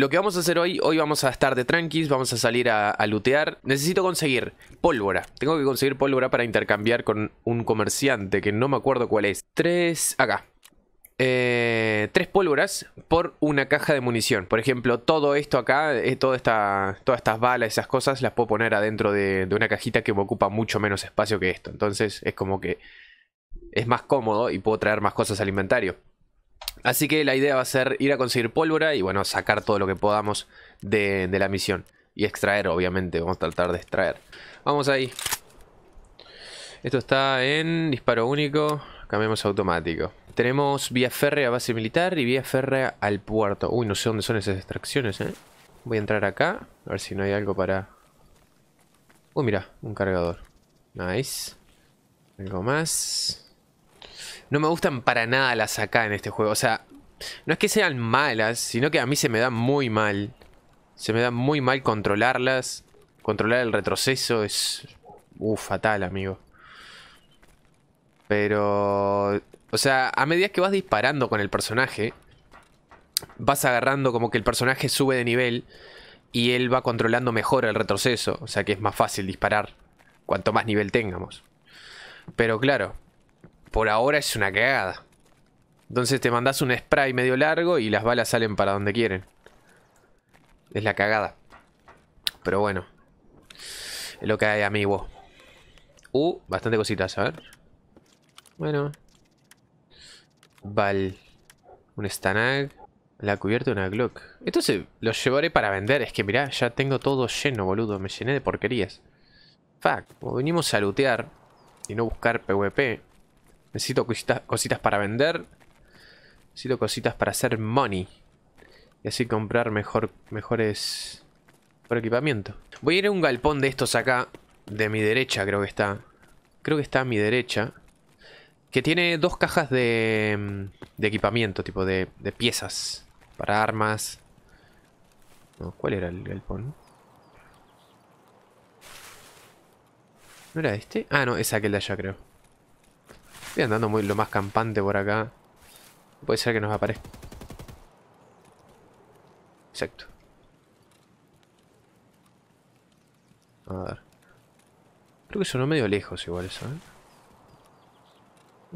Lo que vamos a hacer hoy, hoy vamos a estar de tranquis, vamos a salir a, lootear. Necesito conseguir pólvora. Tengo que conseguir pólvora para intercambiar con un comerciante que no me acuerdo cuál es. Tres... acá. Eh, tres pólvoras por una caja de munición. Por ejemplo, todo esto acá, eh, toda todas estas balas, esas cosas, las puedo poner adentro de, de, una cajita que me ocupa mucho menos espacio que esto. Entonces es como que es más cómodo y puedo traer más cosas al inventario. Así que la idea va a ser ir a conseguir pólvora y bueno, sacar todo lo que podamos de, la misión. Y extraer, obviamente, vamos a tratar de extraer. Vamos ahí. Esto está en disparo único, cambiamos automático. Tenemos vía férrea a base militar y vía férrea al puerto. Uy, no sé dónde son esas extracciones, eh. Voy a entrar acá, a ver si no hay algo para... Uy, mira, un cargador. Nice. Algo más. No me gustan para nada las acá en este juego. O sea, no es que sean malas, sino que a mí se me da muy mal. Se me da muy mal controlarlas. Controlar el retroceso es... Uh, fatal, amigo. Pero... O sea, a medida que vas disparando con el personaje, vas agarrando como que el personaje sube de nivel y él va controlando mejor el retroceso. O sea que es más fácil disparar cuanto más nivel tengamos. Pero claro, por ahora es una cagada. Entonces te mandas un spray medio largo y las balas salen para donde quieren. Es la cagada. Pero bueno. Es lo que hay, amigo. Uh, bastante cositas, a ver. Bueno. Val. Un Stanag. La cubierta de una Glock. se lo llevaré para vender. Es que mirá, ya tengo todo lleno, boludo. Me llené de porquerías. Fuck. venimos a lootear y no buscar PvP. Necesito cositas, cositas para vender. Necesito cositas para hacer money. Y así comprar mejor, mejores... Por equipamiento. Voy a ir a un galpón de estos acá. De mi derecha creo que está. Creo que está a mi derecha. Que tiene dos cajas de, mm, de equipamiento, tipo de, de piezas. Para armas. No, ¿Cuál era el galpón? ¿No era este? Ah, no, es aquel de allá creo. Estoy andando muy, lo más campante por acá. Puede ser que nos aparezca. Exacto. A ver. Creo que sonó medio lejos igual eso, ¿eh?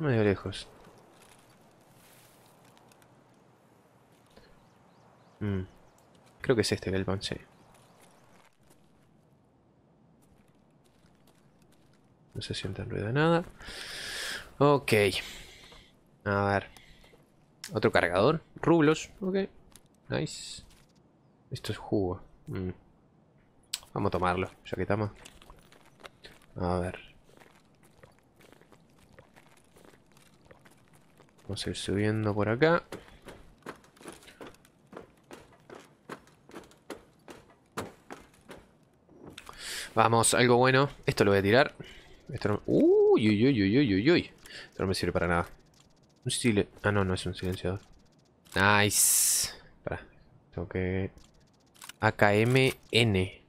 Medio lejos. Mm. Creo que es este el panche. No se siente ruido de nada. Ok. A ver. Otro cargador. Rublos. Ok. Nice. Esto es jugo. Mm. Vamos a tomarlo. Ya que estamos A ver. Vamos a ir subiendo por acá. Vamos, algo bueno. Esto lo voy a tirar. Esto no... ¡Uh! Uy, uy, uy, uy, uy, uy, uy. Esto no me sirve para nada. Un silen... Ah, no, no es un silenciador. Nice. Tengo que... AKMN.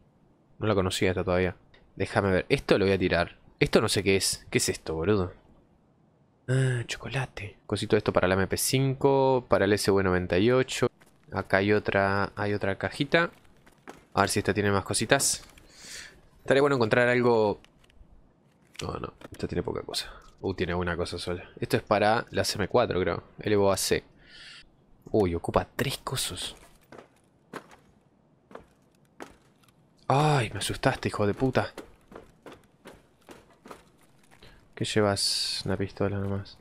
No la conocía esta todavía. Déjame ver. Esto lo voy a tirar. Esto no sé qué es. ¿Qué es esto, boludo? Ah, chocolate. Cosito esto para la MP5, para el SV98. Acá hay otra, hay otra cajita. A ver si esta tiene más cositas. Estaría bueno encontrar algo no, no, esta tiene poca cosa. Uh, tiene una cosa sola. Esto es para la CM4, creo. C Uy, ocupa tres cosas. Ay, me asustaste, hijo de puta. ¿Qué llevas? Una pistola nomás.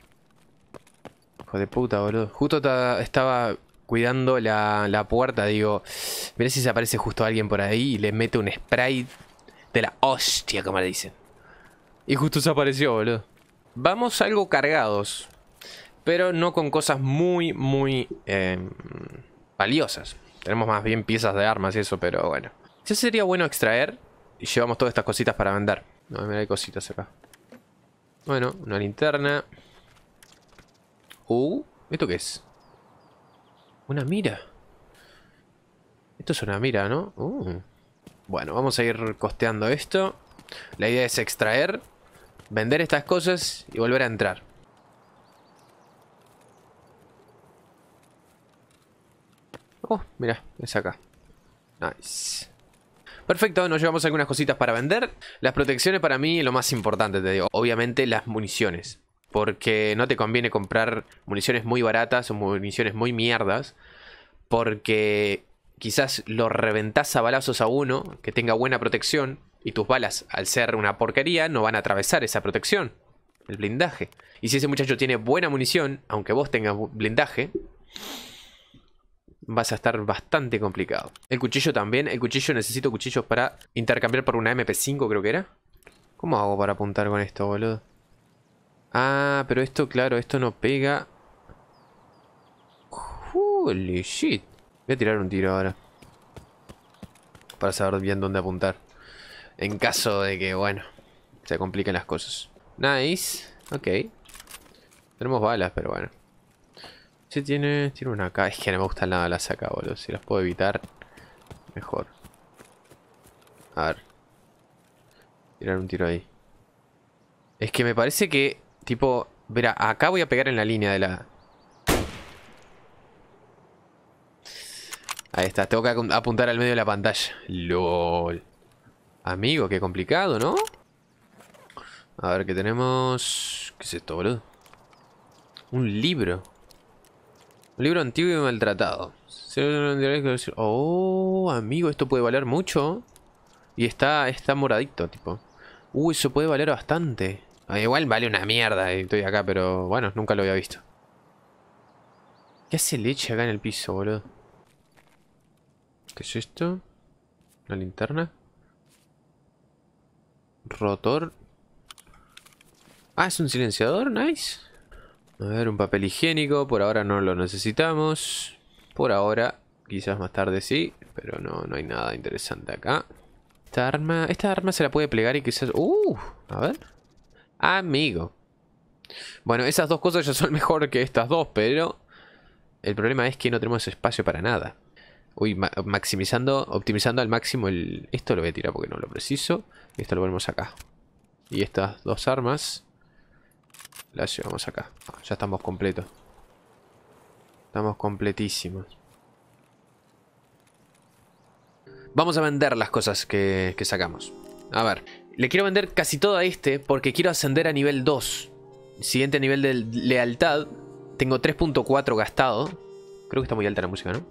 Hijo de puta, boludo. Justo estaba cuidando la, la, puerta, digo. Mirá si se aparece justo alguien por ahí y le mete un spray de la hostia, como le dicen. Y justo se apareció, boludo. Vamos algo cargados. Pero no con cosas muy, muy em, valiosas. Tenemos más bien piezas de armas y eso, pero bueno. Ya sería bueno extraer y llevamos todas estas cositas para vender. No, mira, hay cositas acá. Bueno, una linterna. Uh, ¿esto qué es? Una mira. Esto es una mira, ¿no? Uh. Bueno, vamos a ir costeando esto. La idea es extraer Vender estas cosas y volver a entrar. Oh, mira, es acá. Nice. Perfecto, nos llevamos algunas cositas para vender. Las protecciones para mí es lo más importante, te digo. Obviamente las municiones. Porque no te conviene comprar municiones muy baratas o municiones muy mierdas. Porque quizás lo reventás a balazos a uno que tenga buena protección y tus balas, al ser una porquería, no van a atravesar esa protección, el blindaje. Y si ese muchacho tiene buena munición, aunque vos tengas blindaje, vas a estar bastante complicado. El cuchillo también. El cuchillo, necesito cuchillos para intercambiar por una MP5, creo que era. ¿Cómo hago para apuntar con esto, boludo? Ah, pero esto, claro, esto no pega. Holy shit. Voy a tirar un tiro ahora. Para saber bien dónde apuntar. En caso de que, bueno, se compliquen las cosas. Nice. Ok. Tenemos balas, pero bueno. ¿Se tiene, tiene una acá. Es que no me gustan nada las acá, boludo. Si las puedo evitar, mejor. A ver. Tirar un tiro ahí. Es que me parece que, tipo... Verá, acá voy a pegar en la línea de la... Ahí está, tengo que apuntar al medio de la pantalla. LOL. Amigo, qué complicado, ¿no? A ver, ¿qué tenemos? ¿Qué es esto, boludo? Un libro. Un libro antiguo y maltratado. Oh, amigo, esto puede valer mucho. Y está, está moradito, tipo. Uh, eso puede valer bastante. Ah, igual vale una mierda eh, estoy acá, pero bueno, nunca lo había visto. ¿Qué hace leche acá en el piso, boludo? ¿Qué es esto? ¿Una linterna? rotor. Ah, es un silenciador, nice. A ver, un papel higiénico, por ahora no lo necesitamos. Por ahora, quizás más tarde sí, pero no, no hay nada interesante acá. Esta arma, esta arma se la puede plegar y quizás... ¡Uh! A ver. Amigo. Bueno, esas dos cosas ya son mejor que estas dos, pero... El problema es que no tenemos espacio para nada. Uy, maximizando, optimizando al máximo el... Esto lo voy a tirar porque no lo preciso. Esto lo ponemos acá. Y estas dos armas las llevamos acá. Ah, ya estamos completos. Estamos completísimos. Vamos a vender las cosas que, que sacamos. A ver, le quiero vender casi todo a este porque quiero ascender a nivel 2. Siguiente nivel de lealtad. Tengo 3.4 gastado. Creo que está muy alta la música, ¿no?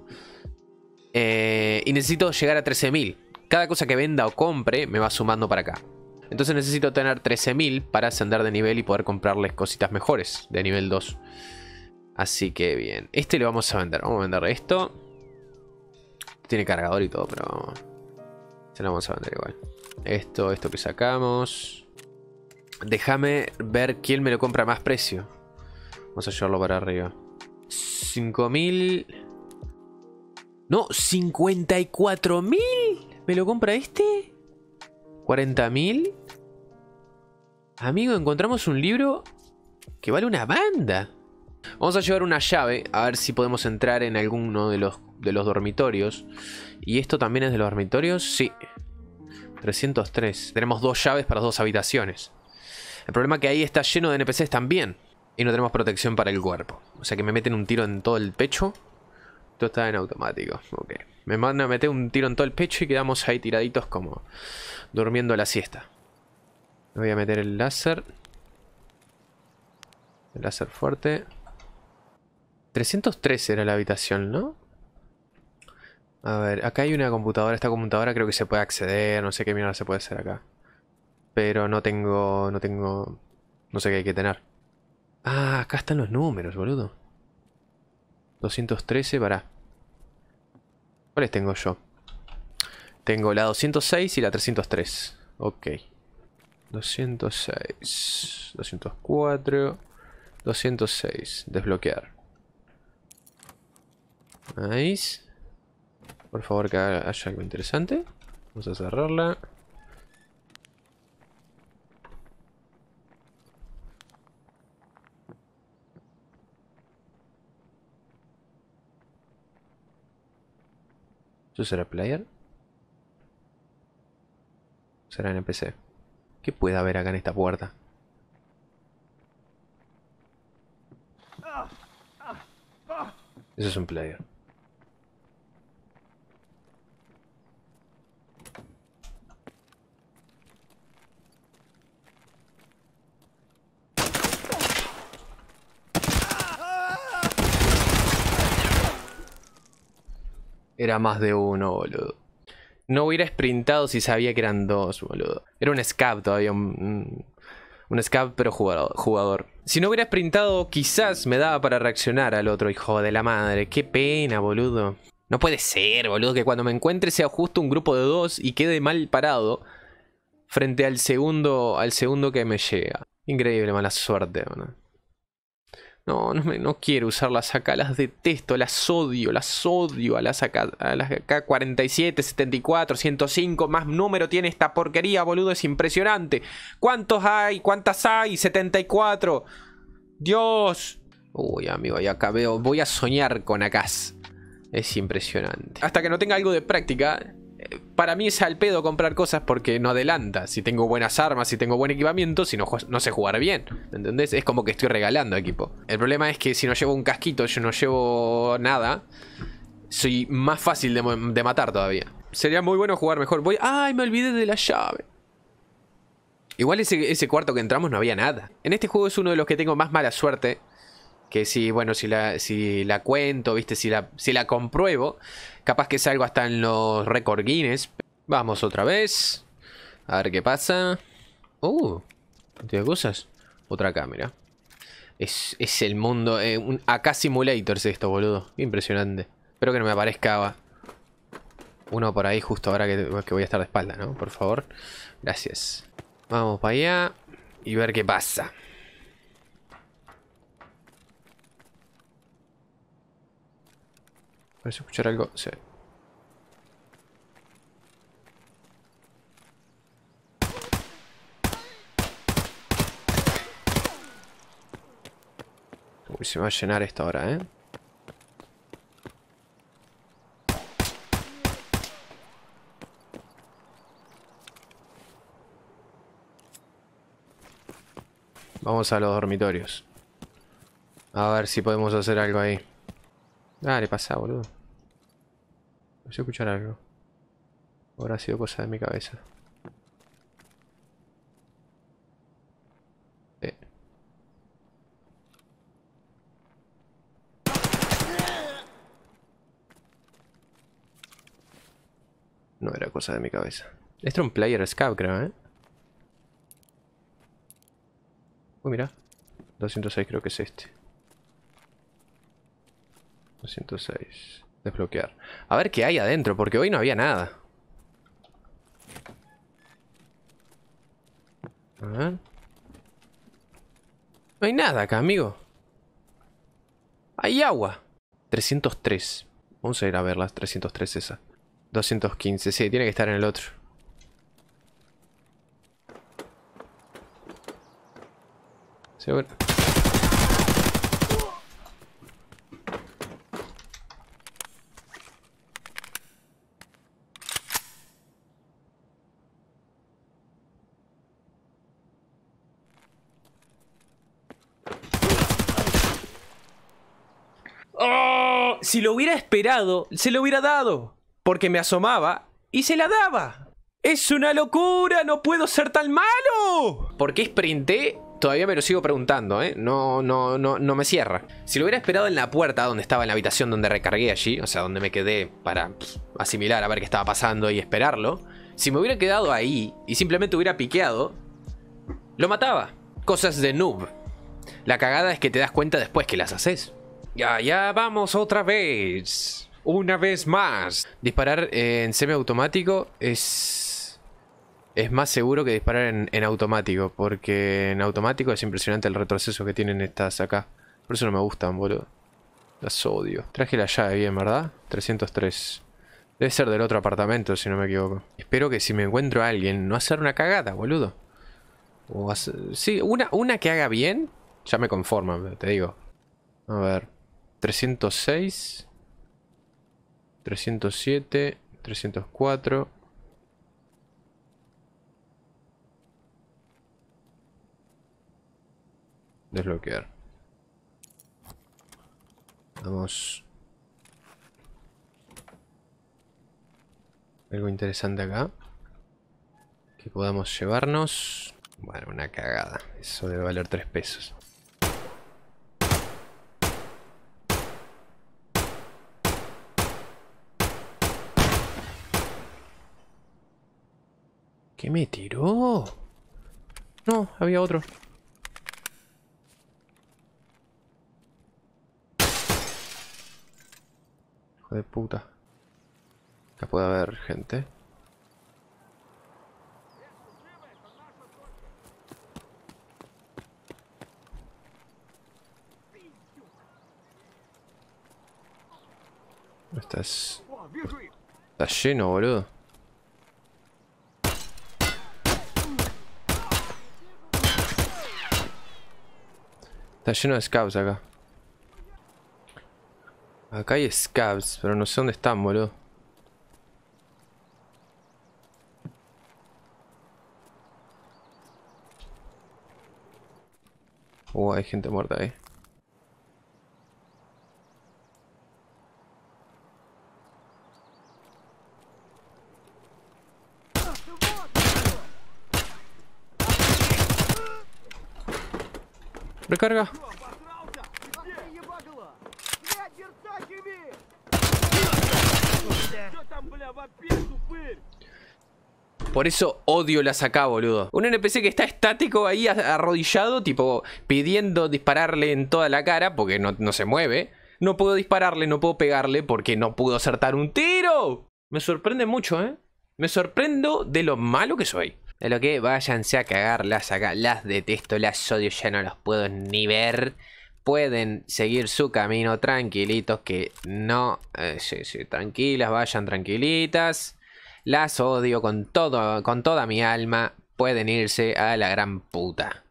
Eh, y necesito llegar a 13.000. Cada cosa que venda o compre me va sumando para acá. Entonces necesito tener 13.000 para ascender de nivel y poder comprarles cositas mejores de nivel 2. Así que bien. Este lo vamos a vender. Vamos a vender esto. Tiene cargador y todo, pero vamos. Se lo vamos a vender igual. Esto, esto que sacamos. Déjame ver quién me lo compra a más precio. Vamos a llevarlo para arriba. 5000. No, 54 mil. ¿Me lo compra este? 40.000 mil. Amigo, encontramos un libro que vale una banda. Vamos a llevar una llave, a ver si podemos entrar en alguno de los, de los dormitorios. ¿Y esto también es de los dormitorios? Sí. 303. Tenemos dos llaves para dos habitaciones. El problema es que ahí está lleno de NPCs también. Y no tenemos protección para el cuerpo. O sea que me meten un tiro en todo el pecho. Esto está en automático. Ok. Me manda a meter un tiro en todo el pecho y quedamos ahí tiraditos como durmiendo la siesta. Voy a meter el láser. El láser fuerte. 313 era la habitación, ¿no? A ver, acá hay una computadora. Esta computadora creo que se puede acceder. No sé qué mierda se puede hacer acá. Pero no tengo... No tengo... No sé qué hay que tener. Ah, acá están los números, boludo. 213, para. ¿Cuáles tengo yo? Tengo la 206 y la 303. Ok. 206. 204. 206. Desbloquear. Nice. Por favor que haya algo interesante. Vamos a cerrarla. ¿Eso será player? Será NPC. ¿Qué puede haber acá en esta puerta? Eso es un player. Era más de uno, boludo. No hubiera sprintado si sabía que eran dos, boludo. Era un scab todavía, un, un pero jugador, jugador. Si no hubiera sprintado, quizás me daba para reaccionar al otro hijo de la madre. Qué pena, boludo. No puede ser, boludo, que cuando me encuentre sea justo un grupo de dos y quede mal parado frente al segundo, al segundo que me llega. Increíble mala suerte, boludo. No, no, no quiero usarlas acá, las detesto, las odio, las odio a las acá, a las acá 47, 74, 105, más número tiene esta porquería, boludo, es impresionante. ¿Cuántos hay? ¿Cuántas hay? 74. Dios. Uy, amigo, ya acá veo, voy a soñar con acá. Es impresionante. Hasta que no tenga algo de práctica, para mí es al pedo comprar cosas porque no adelanta. Si tengo buenas armas, si tengo buen equipamiento, si no, no sé jugar bien. ¿Entendés? Es como que estoy regalando equipo. El problema es que si no llevo un casquito, yo no llevo nada, soy más fácil de, matar todavía. Sería muy bueno jugar mejor. Voy. ¡Ay, me olvidé de la llave! Igual ese cuarto que entramos no había nada. En este juego es uno de los que tengo más mala suerte que si, bueno, si la, si la cuento, viste, si la, si la compruebo, capaz que salgo hasta en los récord Vamos otra vez. A ver qué pasa. Uh, de cosas. Otra cámara. Es, es el mundo. Eh, un AK Simulator esto, boludo. Impresionante. Espero que no me aparezca uno por ahí justo ahora que, que voy a estar de espalda, ¿no? Por favor. Gracias. Vamos para allá y ver qué pasa. Parece escuchar algo. Sí. se va a llenar esta hora, ¿eh? Vamos a los dormitorios. A ver si podemos hacer algo ahí. Dale, pasa, boludo. No sé escuchar algo. Ahora ha sido cosa de mi cabeza. Eh. No era cosa de mi cabeza. Este era un player scout, creo, ¿eh? Uy, mira. 206 creo que es este. 206. Desbloquear. A ver qué hay adentro, porque hoy no había nada. No hay nada acá, amigo. Hay agua. 303. Vamos a ir a ver las 303 esa. 215. Sí, tiene que estar en el otro. Seguro. Si lo hubiera esperado, se lo hubiera dado. Porque me asomaba y se la daba. ¡Es una locura! ¡No puedo ser tan malo! ¿Por qué sprinté? Todavía me lo sigo preguntando, ¿eh? No, no, no, no me cierra. Si lo hubiera esperado en la puerta donde estaba, en la habitación donde recargué allí, o sea, donde me quedé para asimilar a ver qué estaba pasando y esperarlo, si me hubiera quedado ahí y simplemente hubiera piqueado, lo mataba. Cosas de noob. La cagada es que te das cuenta después que las haces. Ya, ya vamos otra vez. Una vez más. Disparar en semiautomático es... Es más seguro que disparar en, automático. Porque en automático es impresionante el retroceso que tienen estas acá. Por eso no me gustan, boludo. Las odio. Traje la llave bien, ¿verdad? 303. Debe ser del otro apartamento, si no me equivoco. Espero que si me encuentro a alguien, no hacer una cagada, boludo. O Sí, una, una que haga bien, ya me conforman, te digo. A ver. 306, 307, 304. Desbloquear. Vamos. Algo interesante acá. Que podamos llevarnos. Bueno, una cagada. Eso debe valer 3 pesos. ¿Qué me tiró? No, había otro. Hijo de puta. Acá puede haber gente. Estás... Está lleno, boludo. Está lleno de scabs acá. Acá hay scabs, pero no sé dónde están, boludo. Uh, hay gente muerta ahí. Por eso odio la saca, boludo. Un NPC que está estático ahí arrodillado, tipo pidiendo dispararle en toda la cara porque no, no se mueve. No puedo dispararle, no puedo pegarle porque no puedo acertar un tiro. Me sorprende mucho, ¿eh? Me sorprendo de lo malo que soy. De lo que váyanse a cagarlas acá. Las detesto, las odio, ya no los puedo ni ver. Pueden seguir su camino tranquilitos que no... Eh, sí, sí, tranquilas, vayan tranquilitas. Las odio con, todo, con toda mi alma. Pueden irse a la gran puta.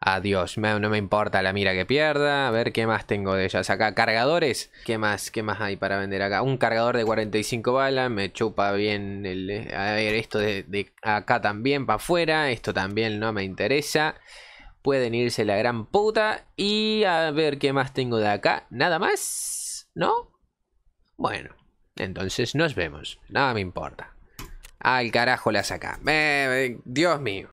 Adiós, no me importa la mira que pierda. A ver qué más tengo de ellas acá. Cargadores. ¿Qué más, qué más hay para vender acá? Un cargador de 45 balas. Me chupa bien el... Eh, a ver, esto de, acá también para afuera. Esto también no me interesa. Pueden irse la gran puta. Y a ver qué más tengo de acá. Nada más. ¿No? Bueno. Entonces nos vemos. Nada me importa. Al carajo las acá eh, Dios mío.